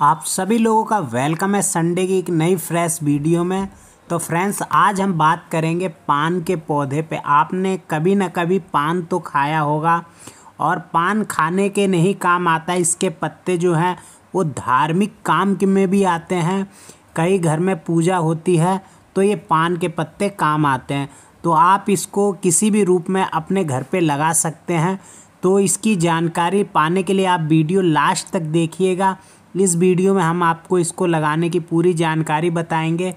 आप सभी लोगों का वेलकम है संडे की एक नई फ्रेश वीडियो में तो फ्रेंड्स आज हम बात करेंगे पान के पौधे पे आपने कभी ना कभी पान तो खाया होगा और पान खाने के नहीं काम आता इसके पत्ते जो हैं वो धार्मिक काम के में भी आते हैं कई घर में पूजा होती है तो ये पान के पत्ते काम आते हैं तो आप इसको किसी भी रूप में अपने घर पे लगा सकते हैं तो इसकी जानकारी पाने के लिए आप वीडियो लास्ट तक देखिएगा इस वीडियो में हम आपको इसको लगाने की पूरी जानकारी बताएंगे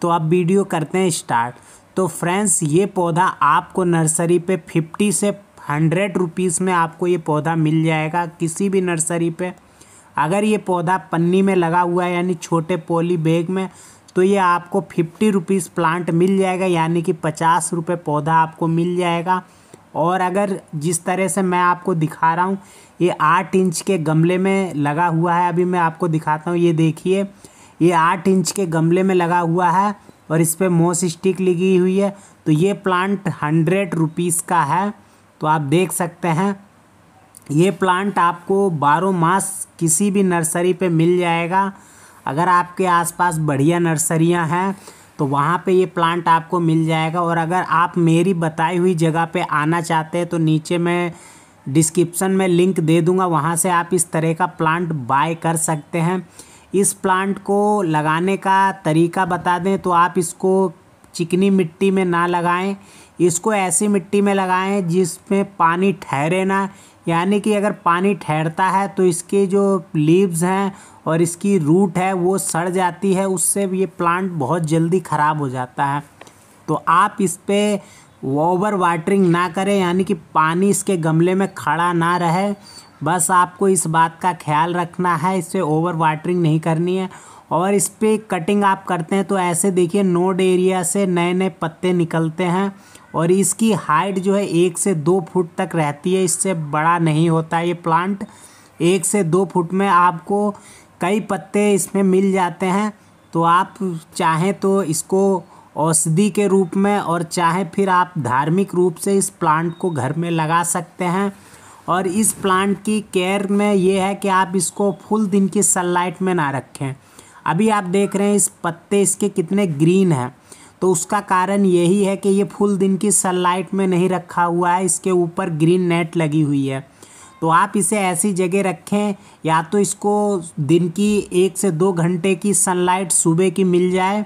तो आप वीडियो करते हैं स्टार्ट तो फ्रेंड्स ये पौधा आपको नर्सरी पे फिफ्टी से हंड्रेड रुपीज़ में आपको ये पौधा मिल जाएगा किसी भी नर्सरी पे अगर ये पौधा पन्नी में लगा हुआ है यानी छोटे पोली बैग में तो ये आपको फिफ्टी रुपीज़ प्लांट मिल जाएगा यानी कि पचास रुपये पौधा आपको मिल जाएगा और अगर जिस तरह से मैं आपको दिखा रहा हूँ ये आठ इंच के गमले में लगा हुआ है अभी मैं आपको दिखाता हूँ ये देखिए ये आठ इंच के गमले में लगा हुआ है और इस पर मोस स्टिक लगी हुई है तो ये प्लांट हंड्रेड रुपीज़ का है तो आप देख सकते हैं ये प्लांट आपको बारह मास किसी भी नर्सरी पे मिल जाएगा अगर आपके आसपास बढ़िया नर्सरियां हैं तो वहाँ पे ये प्लांट आपको मिल जाएगा और अगर आप मेरी बताई हुई जगह पे आना चाहते हैं तो नीचे मैं डिस्क्रिप्शन में लिंक दे दूँगा वहाँ से आप इस तरह का प्लांट बाय कर सकते हैं इस प्लांट को लगाने का तरीका बता दें तो आप इसको चिकनी मिट्टी में ना लगाएं इसको ऐसी मिट्टी में लगाएं जिसमें पानी ठहरे ना यानी कि अगर पानी ठहरता है तो इसके जो लीव्स हैं और इसकी रूट है वो सड़ जाती है उससे ये प्लांट बहुत जल्दी ख़राब हो जाता है तो आप इस पर ओवर वाटरिंग ना करें यानी कि पानी इसके गमले में खड़ा ना रहे बस आपको इस बात का ख्याल रखना है इससे ओवर वाटरिंग नहीं करनी है और इस पर कटिंग आप करते हैं तो ऐसे देखिए नोड एरिया से नए नए पत्ते निकलते हैं और इसकी हाइट जो है एक से दो फुट तक रहती है इससे बड़ा नहीं होता ये प्लांट एक से दो फुट में आपको कई पत्ते इसमें मिल जाते हैं तो आप चाहें तो इसको औषधि के रूप में और चाहे फिर आप धार्मिक रूप से इस प्लांट को घर में लगा सकते हैं और इस प्लांट की केयर में ये है कि आप इसको फुल दिन की सनलाइट में ना रखें अभी आप देख रहे हैं इस पत्ते इसके कितने ग्रीन हैं तो उसका कारण यही है कि ये फुल दिन की सनलाइट में नहीं रखा हुआ है इसके ऊपर ग्रीन नेट लगी हुई है तो आप इसे ऐसी जगह रखें या तो इसको दिन की एक से दो घंटे की सनलाइट सुबह की मिल जाए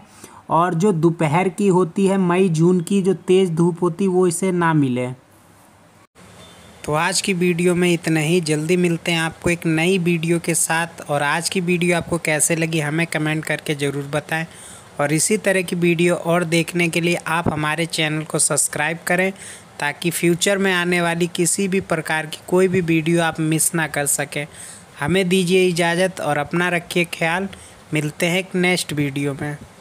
और जो दोपहर की होती है मई जून की जो तेज़ धूप होती वो इसे ना मिले तो आज की वीडियो में इतना ही जल्दी मिलते हैं आपको एक नई वीडियो के साथ और आज की वीडियो आपको कैसे लगी हमें कमेंट करके ज़रूर बताएं और इसी तरह की वीडियो और देखने के लिए आप हमारे चैनल को सब्सक्राइब करें ताकि फ्यूचर में आने वाली किसी भी प्रकार की कोई भी वीडियो आप मिस ना कर सकें हमें दीजिए इजाज़त और अपना रखिए ख्याल मिलते हैं एक नेक्स्ट वीडियो में